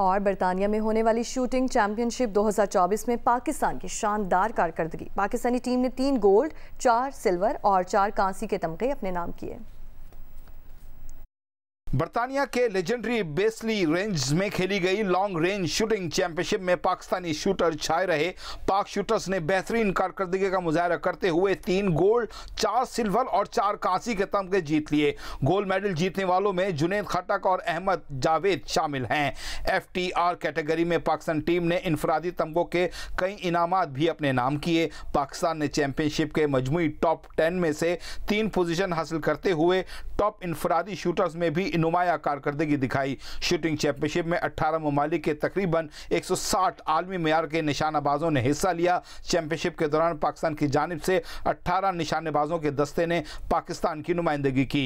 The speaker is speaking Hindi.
और बरतानिया में होने वाली शूटिंग चैंपियनशिप 2024 में पाकिस्तान की शानदार कारकर्दगी पाकिस्तानी टीम ने तीन गोल्ड चार सिल्वर और चार कांसी के तमगे अपने नाम किए बर्तानिया के लेजेंडरी बेसली रेंज में खेली गई लॉन्ग रेंज शूटिंग चैंपियनशिप में पाकिस्तानी शूटर छाए रहे पाक शूटर्स ने बेहतरीन कारकर्दगी का मुजाहरा करते हुए तीन गोल्ड चार सिल्वर और चार कांसी के तमगे जीत लिए गोल्ड मेडल जीतने वालों में जुनेद खटक और अहमद जावेद शामिल हैं एफ कैटेगरी में पाकिस्तान टीम ने इनफरादी तमगों के कई इनाम भी अपने नाम किए पाकिस्तान ने चैंपियनशिप के मजमू टॉप टेन में से तीन पोजिशन हासिल करते हुए टॉप इनफरादी शूटर्स में भी नुमाया कारकर्दगी दिखाई शूटिंग चैंपियनशिप में अट्ठारह ममालिक के तकरीबन एक सौ साठ आलमी मैार के निशानाबाजों ने हिस्सा लिया चैंपियनशिप के दौरान पाकिस्तान की जानब से अट्ठारह निशानेबाजों के दस्ते ने पाकिस्तान की नुमाइंदगी की